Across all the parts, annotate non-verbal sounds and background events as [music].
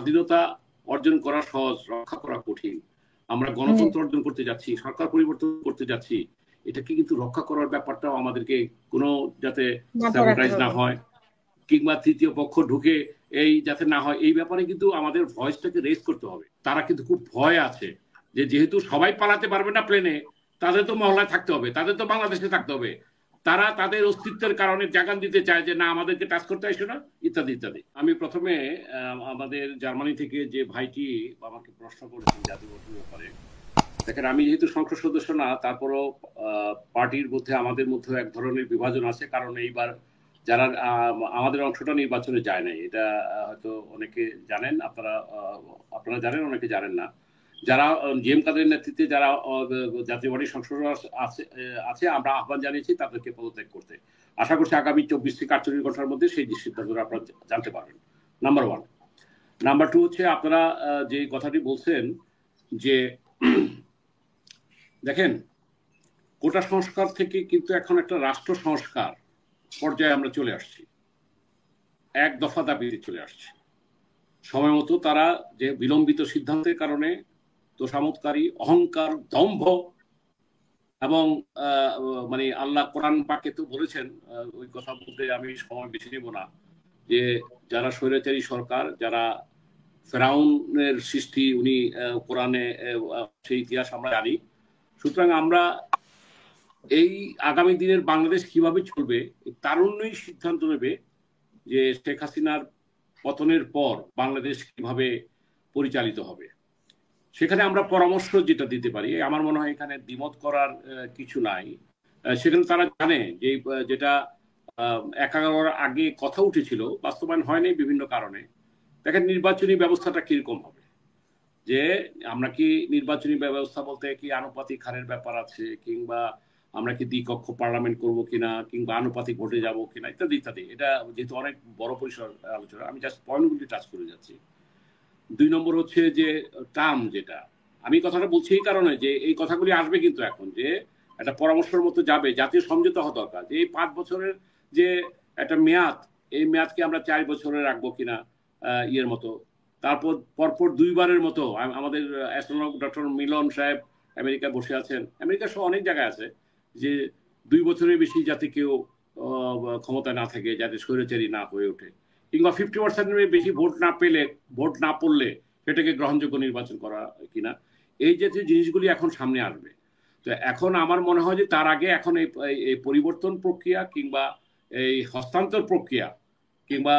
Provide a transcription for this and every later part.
স্বাধীনতা অর্জন করা সহজ রক্ষা করা কঠিন আমরা গণতন্ত্র অর্জন করতে যাচ্ছি সরকার পরিবর্তন করতে যাচ্ছি এটাকে কিন্তু রক্ষা করার ব্যাপারটাও আমাদেরকে কোন যাতে না হয় কিংবা তৃতীয় পক্ষ ঢুকে এই যাতে না হয় এই ব্যাপারে কিন্তু আমাদের ভয়েসটাকে রেস করতে হবে তারা কিন্তু খুব ভয় আছে যে যেহেতু সবাই পালাতে পারবে না প্লেনে তাদের তো মহলায় থাকতে হবে তাদের তো বাংলাদেশে থাকতে হবে তারা তাদের অস্তিত্বের কারণে জাগান দিতে চায় যে না আমাদেরকে টাচ করতে আসো না ইত্যাদি ইত্যাদি আমি প্রথমে আমাদের জার্মানি থেকে যে ভাইটি আমাকে প্রশ্ন করেছেন জাতিগঠন ব্যাপারে দেখেন আমি যেহেতু সংসদ সদস্য না তারপরও পার্টির মধ্যে আমাদের মধ্যে এক ধরনের বিভাজন আছে কারণ এইবার যারা আমাদের অংশটা নির্বাচনে যায় নাই এটা হয়তো অনেকে জানেন আপনারা আপনারা জানেন অনেকে জানেন না যারা জিএম কাদের নেতৃত্বে যারা জাতীয়বাদী সংসদ আছে আছে আমরা আহ্বান জানিয়েছি তাদেরকে পদত্যাগ করতে আশা করছি আগামী চব্বিশ থেকে আটচল্লিশ ঘন্টার মধ্যে সেই সিদ্ধান্ত আপনারা জানতে পারবেন নাম্বার ওয়ান নাম্বার টু হচ্ছে আপনারা যে কথাটি বলছেন যে [clears throat] দেখেন কোটা সংস্কার থেকে কিন্তু এখন একটা রাষ্ট্র সংস্কার পর্যায়ে আমরা চলে আসছি এক দফা দাবিতে চলে আসছি সময় মতো তারা যে বিলম্বিত সিদ্ধান্তের কারণে তোষামতকারী অহংকার দম্ভ এবং মানে আল্লাহ কোরআন পাকে তো বলেছেন ওই কথা বলতে আমি সময় বেছে নেব না যে যারা স্বৈরাচারী সরকার যারা ফেরাউনের সৃষ্টি উনি কোরআনে সেই ইতিহাস আমরা জানি সুতরাং আমরা এই আগামী দিনের বাংলাদেশ কিভাবে চলবে তারুণ্যই সিদ্ধান্ত নেবে যে শেখ হাসিনার পতনের পর বাংলাদেশ কিভাবে পরিচালিত হবে সেখানে আমরা পরামর্শ যেটা দিতে পারি আমার মনে হয় এখানে দ্বিমত করার কিছু নাই সেখানে তারা জানে যে যেটা একাগার আগে কথা উঠেছিল বাস্তবায়ন হয়নি বিভিন্ন কারণে দেখেন নির্বাচনী ব্যবস্থাটা কিরকম হবে যে আমরা কি নির্বাচনী ব্যবস্থা বলতে কি আনুপাতিক হারের ব্যাপার আছে কিংবা আমরা কি দ্বিকক্ষ পার্লামেন্ট করব কিনা কিংবা আনুপাতিক ভোটে যাব কিনা ইত্যাদি ইত্যাদি এটা যেহেতু অনেক বড় পরিসর আলোচনা আমি জাস্ট পয়েন্টগুলি টাচ করে যাচ্ছি দুই নম্বর হচ্ছে যে টার্ম যেটা আমি কথাটা বলছি এই কারণে যে এই কথাগুলি আসবে কিন্তু এখন যে একটা পরামর্শের মতো যাবে জাতীয় সমঝোতা হওয়া দরকার যে এই পাঁচ বছরের যে একটা মেয়াদ এই মেয়াদকে আমরা চার বছরে রাখবো কিনা ইয়ের মতো তারপর পরপর দুইবারের মতো আমাদের ডক্টর মিলন সাহেব আমেরিকা বসে আছেন আমেরিকা সহ অনেক জায়গায় আছে যে দুই বছরের বেশি যাতে কেউ ক্ষমতা না থাকে যাতে স্বৈরাচারী না হয়ে ওঠে কিংবা ফিফটি পার্সেন্টের বেশি ভোট না পেলে ভোট না পড়লে সেটাকে গ্রহণযোগ্য নির্বাচন করা কিনা এই জাতীয় জিনিসগুলি এখন সামনে আসবে তো এখন আমার মনে হয় যে তার আগে এখন এই পরিবর্তন প্রক্রিয়া কিংবা এই হস্তান্তর প্রক্রিয়া কিংবা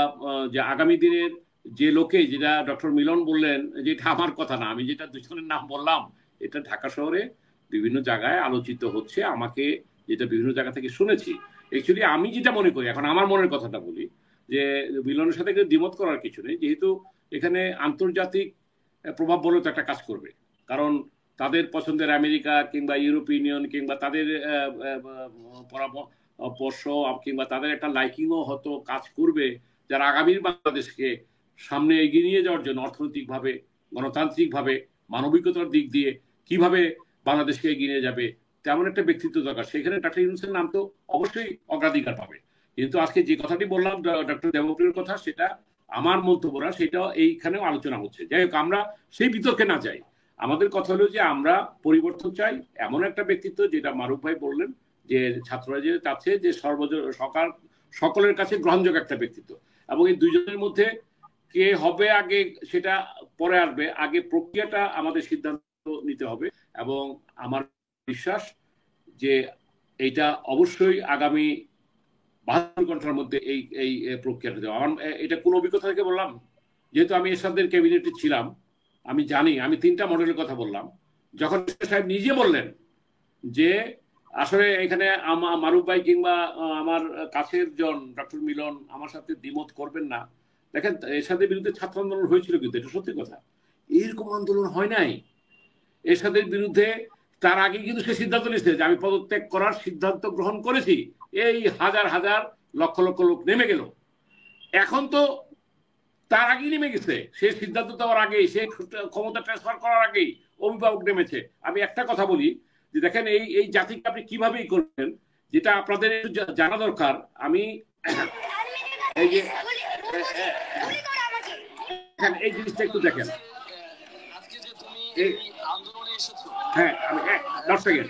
যে আগামী দিনের যে লোকে যেটা ডক্টর মিলন বললেন যে এটা আমার কথা না আমি যেটা দুজনের নাম বললাম এটা ঢাকা শহরে বিভিন্ন জায়গায় আলোচিত হচ্ছে আমাকে যেটা বিভিন্ন জায়গা থেকে শুনেছি অ্যাকচুয়ালি আমি যেটা মনে করি এখন আমার মনের কথাটা বলি যে মিলনের সাথে কিন্তু দ্বিমত করার কিছু নেই যেহেতু এখানে আন্তর্জাতিক প্রভাব বলতে একটা কাজ করবে কারণ তাদের পছন্দের আমেরিকা কিংবা ইউরোপ ইউনিয়ন কিংবা তাদের পরামর্শ কিংবা তাদের একটা লাইকিংও হতো কাজ করবে যারা আগামীর বাংলাদেশকে সামনে এগিয়ে নিয়ে যাওয়ার জন্য অর্থনৈতিকভাবে গণতান্ত্রিকভাবে মানবিকতার দিক দিয়ে কিভাবে বাংলাদেশকে এগিয়ে নিয়ে যাবে তেমন একটা ব্যক্তিত্ব দরকার সেখানে ডাক্তার ইউনুসের নাম তো অবশ্যই অগ্রাধিকার পাবে কিন্তু আজকে যে কথাটি বললাম ডক্টর দেবপ্রিয়র কথা সেটা আমার মন্তব্য না সেটা এইখানেও আলোচনা হচ্ছে যাই হোক আমরা সেই বিতর্কে না যাই আমাদের কথা হলো যে আমরা পরিবর্তন চাই এমন একটা ব্যক্তিত্ব যেটা মারুফ ভাই বললেন যে ছাত্ররা যে চাচ্ছে যে সর্বজ সকাল সকলের কাছে গ্রহণযোগ্য একটা ব্যক্তিত্ব এবং এই দুইজনের মধ্যে কে হবে আগে সেটা পরে আসবে আগে প্রক্রিয়াটা আমাদের সিদ্ধান্ত নিতে হবে এবং আমার বিশ্বাস যে এইটা অবশ্যই আগামী বাহাত্তর ঘন্টার মধ্যে এই এই প্রক্রিয়াটা দেওয়া এটা কোন অভিজ্ঞতা থেকে বললাম যেহেতু আমি এরশাদের ক্যাবিনেটে ছিলাম আমি জানি আমি তিনটা মডেলের কথা বললাম যখন সাহেব নিজে বললেন যে আসলে এখানে মারুফ ভাই কিংবা আমার কাছের জন ডক্টর মিলন আমার সাথে দ্বিমত করবেন না দেখেন এরশাদের বিরুদ্ধে ছাত্র আন্দোলন হয়েছিল কিন্তু এটা সত্যি কথা এরকম আন্দোলন হয় নাই এরশাদের বিরুদ্ধে তার আগে কিন্তু সে সিদ্ধান্ত নিয়েছে যে আমি পদত্যাগ করার সিদ্ধান্ত গ্রহণ করেছি এই হাজার হাজার লক্ষ লক্ষ লোক নেমে গেল এখন তো তার আগেই নেমে গেছে সে সিদ্ধান্ত দেওয়ার আগেই সে ক্ষমতা ট্রান্সফার করার আগেই অভিভাবক নেমেছে আমি একটা কথা বলি যে দেখেন এই এই জাতিকে আপনি কিভাবেই করবেন যেটা আপনাদের জানা দরকার আমি এই যে এই জিনিসটা একটু দেখেন হ্যাঁ আমি দশ সেকেন্ড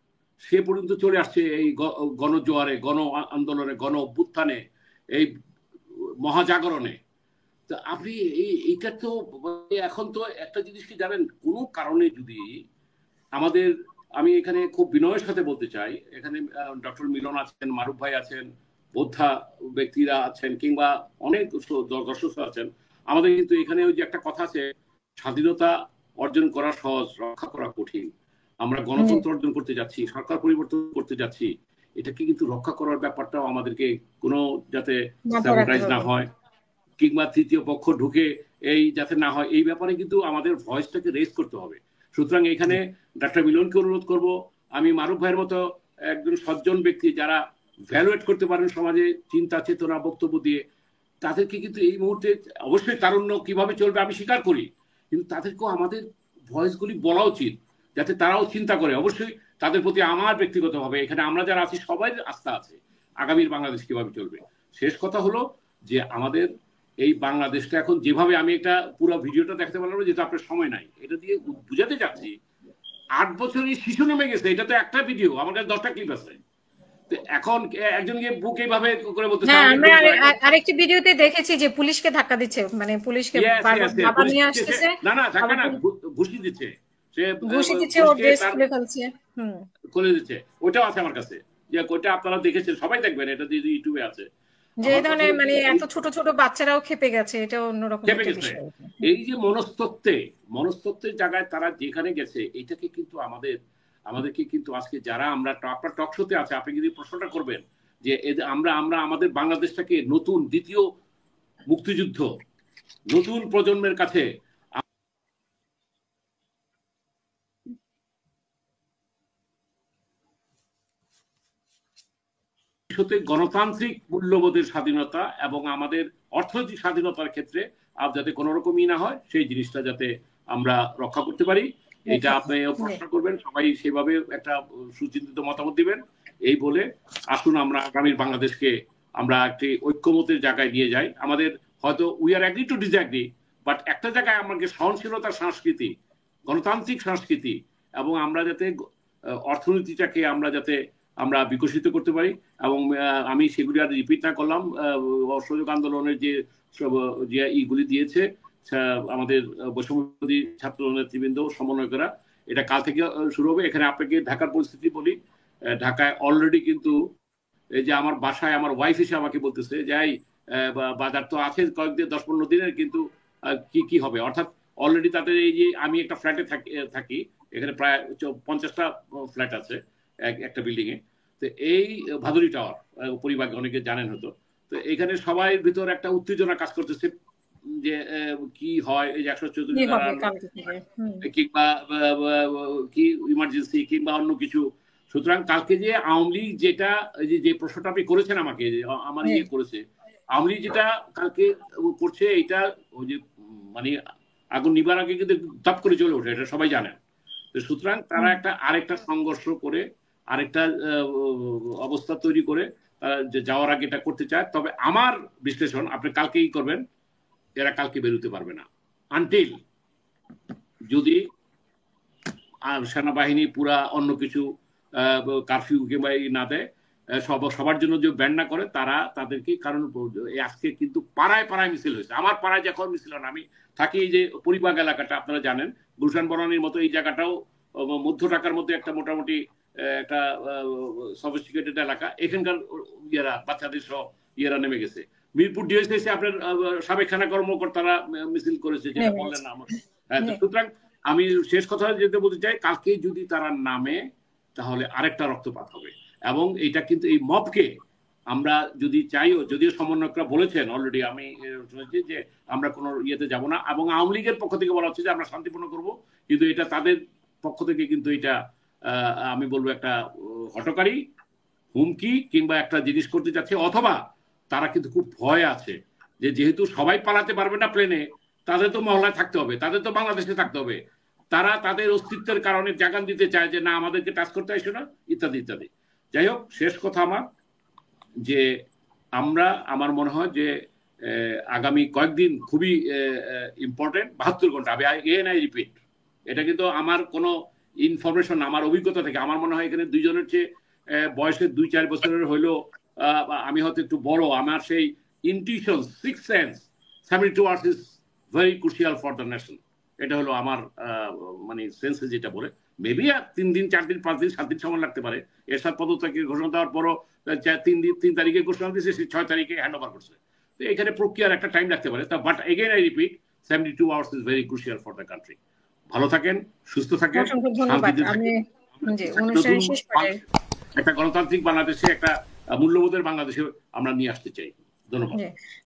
সে পর্যন্ত চলে আসছে এই গণজোয়ারে গণ আন্দোলনে গণ অভ্যুত্থানে এই মহাজাগরণে তা আপনি এইটা তো মানে এখন তো একটা জিনিস কি জানেন কোনো কারণে যদি আমাদের আমি এখানে খুব বিনয়ের সাথে বলতে চাই এখানে ডক্টর মিলন আছেন মারুফ ভাই আছেন বোদ্ধা ব্যক্তিরা আছেন কিংবা অনেক দর্শক আছেন আমাদের কিন্তু এখানে ওই যে একটা কথা আছে স্বাধীনতা অর্জন করা সহজ রক্ষা করা কঠিন আমরা হ্যাঁ। গণতন্ত্র অর্জন করতে যাচ্ছি সরকার পরিবর্তন করতে যাচ্ছি এটাকে কিন্তু রক্ষা করার ব্যাপারটাও আমাদেরকে কোনো যাতে না হয় কিংবা তৃতীয় পক্ষ ঢুকে এই যাতে না হয় এই ব্যাপারে কিন্তু আমাদের ভয়েসটাকে রেজ করতে হবে সুতরাং এখানে ডাক্তার মিলনকে অনুরোধ করব আমি মারুফ ভাইয়ের মতো একজন সজ্জন ব্যক্তি যারা ভ্যালুয়েট করতে পারেন সমাজে চিন্তা চেতনা বক্তব্য দিয়ে তাদেরকে কিন্তু এই মুহূর্তে অবশ্যই তারুণ্য কিভাবে চলবে আমি স্বীকার করি কিন্তু তাদেরকেও আমাদের ভয়েসগুলি বলা উচিত যাতে তারাও চিন্তা করে অবশ্যই তাদের প্রতি আমার ব্যক্তিগতভাবে এখানে আমরা যারা আছি সবাই আস্থা আছে আগামীর বাংলাদেশ কিভাবে চলবে শেষ কথা হলো যে আমাদের এই বাংলাদেশটা এখন যেভাবে আমি একটা পুরো ভিডিওটা দেখতে পারলাম যেটা আপনার সময় নাই এটা দিয়ে বুঝাতে চাচ্ছি আট বছরের শিশু নেমে গেছে এটা তো একটা ভিডিও আমার কাছে দশটা ক্লিপ আছে এখন একজনকে বুক এইভাবে করে বলতে হ্যাঁ, আরেকটি ভিডিওতে দেখেছি যে পুলিশকে ধাক্কা দিচ্ছে মানে পুলিশকে না না ধাক্কা না ঘুষি দিচ্ছে খুলে দিচ্ছে ওটাও আছে আমার কাছে ওটা আপনারা দেখেছেন সবাই দেখবেন এটা ইউটিউবে আছে যে ধরনের মানে এত ছোট ছোট বাচ্চারাও খেপে গেছে এটা অন্যরকম এই যে মনস্তত্ত্বে মনস্তত্ত্বের জায়গায় তারা যেখানে গেছে এটাকে কিন্তু আমাদের আমাদেরকে কিন্তু আজকে যারা আমরা আপনার টক শোতে আছে আপনি যদি প্রশ্নটা করবেন যে আমরা আমরা আমাদের বাংলাদেশটাকে নতুন দ্বিতীয় মুক্তিযুদ্ধ নতুন প্রজন্মের কাছে ভবিষ্যতে গণতান্ত্রিক মূল্যবোধের স্বাধীনতা এবং আমাদের অর্থনৈতিক স্বাধীনতার ক্ষেত্রে আর যাতে কোনো রকমই না হয় সেই জিনিসটা যাতে আমরা রক্ষা করতে পারি এটা আচ্ছা। আপনি হ্যাঁ। প্রশ্ন করবেন সবাই সেভাবে একটা সুচিন্তিত মতামত দিবেন এই বলে আসুন আমরা আগামীর বাংলাদেশকে আমরা একটি ঐক্যমতের জায়গায় নিয়ে যাই আমাদের হয়তো we are agree to disagree but একটা জায়গায় আমাকে সহনশীলতার সংস্কৃতি গণতান্ত্রিক সংস্কৃতি এবং আমরা যাতে অর্থনীতিটাকে আমরা যাতে আমরা বিকশিত করতে পারি এবং আমি সেগুলি আর রিপিট না করলাম অসহযোগ আন্দোলনের যে যে ইগুলি দিয়েছে আমাদের বৈষম্যবাদী ছাত্র নেতৃবৃন্দ সমন্বয়করা এটা কাল থেকে শুরু হবে এখানে আপনাকে ঢাকার পরিস্থিতি বলি ঢাকায় অলরেডি কিন্তু এই যে আমার বাসায় আমার ওয়াইফ এসে আমাকে বলতেছে যাই বাজার তো আছে কয়েকদিন দশ পনেরো দিনের কিন্তু কি কি হবে অর্থাৎ অলরেডি তাদের এই যে আমি একটা ফ্ল্যাটে থাকি এখানে প্রায় পঞ্চাশটা ফ্ল্যাট আছে একটা বিল্ডিং এ তো এই ভাদুরি টাওয়ার পরিবার অনেকে জানেন হতো তো এখানে সবাই ভিতর একটা উত্তেজনা কাজ করতেছে যে কি হয় এই যে একশো চৌত্রিশ কিংবা কি ইমার্জেন্সি কিংবা অন্য কিছু সুতরাং কালকে যে আওয়ামী লীগ যেটা যে প্রশ্নটা আপনি করেছেন আমাকে আমার হ্যাঁ। ইয়ে করেছে আওয়ামী লীগ যেটা কালকে করছে এটা ওই যে মানে আগুন নিবার আগে কিন্তু দাপ করে চলে ওঠে এটা সবাই জানেন সুতরাং তারা একটা আরেকটা সংঘর্ষ করে আরেকটা অবস্থা তৈরি করে যে যাওয়ার আগে এটা করতে চায় তবে আমার বিশ্লেষণ আপনি কালকেই করবেন এরা কালকে বেরোতে পারবে না আনটিল যদি সেনাবাহিনী পুরা অন্য কিছু কারফিউ কিংবা না দেয় সবার জন্য যে ব্যান না করে তারা তাদেরকে কারণ আজকে কিন্তু পাড়ায় পাড়ায় মিছিল হয়েছে আমার পাড়ায় যখন মিছিল না আমি থাকি এই যে পরিবাগ এলাকাটা আপনারা জানেন গুলশান বরানির মতো এই জায়গাটাও মধ্য ঢাকার মধ্যে একটা মোটামুটি একটা সফিস্টিকেটেড এলাকা এখানকার ইয়েরা বাচ্চাদের সহ ইয়েরা নেমে গেছে মিরপুর ডিএসএসে আপনার সাবেক খানা কর্মকর্তারা মিছিল করেছে যেটা বললেন আমার হ্যাঁ, সুতরাং আমি শেষ কথা যেতে বলতে চাই কালকে যদি তারা নামে তাহলে আরেকটা রক্তপাত হবে এবং এটা কিন্তু এই মপকে আমরা যদি চাইও যদিও সমন্বয়করা বলেছেন অলরেডি আমি শুনেছি যে আমরা কোনো ইয়েতে যাব না এবং আওয়ামী লীগের পক্ষ থেকে বলা হচ্ছে যে আমরা শান্তিপূর্ণ করব কিন্তু এটা তাদের পক্ষ থেকে কিন্তু এটা আমি বলবো একটা হটকারী হুমকি কিংবা একটা জিনিস করতে যাচ্ছে অথবা তারা কিন্তু খুব ভয় আছে যে যেহেতু সবাই পালাতে পারবে না প্লেনে তাদের তো মহলায় থাকতে হবে তাদের তো বাংলাদেশে থাকতে হবে তারা তাদের অস্তিত্বের কারণে জাগান দিতে চায় যে না আমাদেরকে টাচ করতে আসে না ইত্যাদি ইত্যাদি যাই হোক শেষ কথা আমার যে আমরা আমার মনে হয় যে আগামী কয়েকদিন খুবই ইম্পর্টেন্ট বাহাত্তর ঘন্টা আমি এ আই রিপিট এটা কিন্তু আমার কোনো ইনফরমেশন আমার অভিজ্ঞতা থেকে আমার মনে হয় এখানে দুইজনের চেয়ে বয়সে দুই চার বছরের হইলো আমি হয়তো একটু বড় আমার সেই intuition sixth sense seven two hours is very crucial for the nation এটা হলো আমার মানে সেন্সে যেটা বলে মেবি আর তিন দিন চার দিন পাঁচ দিন সাত দিন সময় লাগতে পারে এরশাদ পদত্যাগ ঘোষণা দেওয়ার পরও তিন দিন তিন তারিখে ঘোষণা দিয়েছে সে ছয় তারিখে হ্যান্ড ওভার করছে তো এখানে প্রক্রিয়ার একটা টাইম লাগতে পারে তা but again I repeat seventy two hours is very crucial for the country ভালো থাকেন সুস্থ থাকেন একটা গণতান্ত্রিক বাংলাদেশে একটা মূল্যবোধের বাংলাদেশে আমরা নিয়ে আসতে চাই ধন্যবাদ